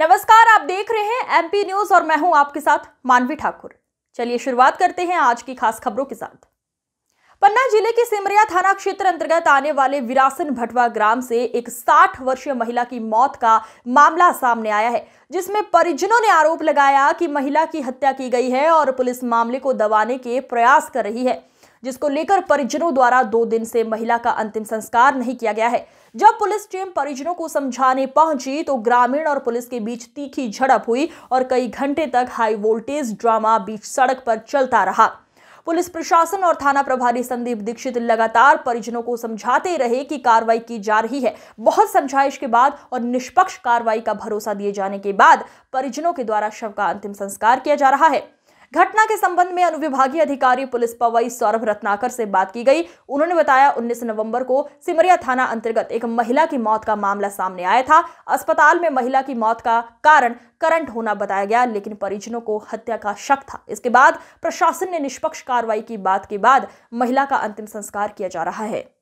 नमस्कार आप देख रहे हैं एमपी न्यूज और मैं हूं आपके साथ मानवी ठाकुर चलिए शुरुआत करते हैं आज की खास खबरों के साथ पन्ना जिले के सिमरिया थाना क्षेत्र अंतर्गत आने वाले विरासन भटवा ग्राम से एक 60 वर्षीय महिला की मौत का मामला सामने आया है जिसमें परिजनों ने आरोप लगाया कि महिला की हत्या की गई है और पुलिस मामले को दबाने के प्रयास कर रही है जिसको लेकर परिजनों द्वारा दो दिन से महिला का अंतिम संस्कार नहीं किया गया है जब पुलिस टीम परिजनों को समझाने पहुंची तो ग्रामीण और पुलिस के बीच तीखी झड़प हुई और कई घंटे तक हाई वोल्टेज ड्रामा बीच सड़क पर चलता रहा पुलिस प्रशासन और थाना प्रभारी संदीप दीक्षित लगातार परिजनों को समझाते रहे कि कार्रवाई की जा रही है बहुत समझाइश के बाद और निष्पक्ष कार्रवाई का भरोसा दिए जाने के बाद परिजनों के द्वारा शव का अंतिम संस्कार किया जा रहा है घटना के संबंध में अनुविभागीय अधिकारी पुलिस पवई सौरभ रत्नाकर से बात की गई उन्होंने बताया 19 नवंबर को सिमरिया थाना अंतर्गत एक महिला की मौत का मामला सामने आया था अस्पताल में महिला की मौत का कारण करंट होना बताया गया लेकिन परिजनों को हत्या का शक था इसके बाद प्रशासन ने निष्पक्ष कार्रवाई की बात के बाद महिला का अंतिम संस्कार किया जा रहा है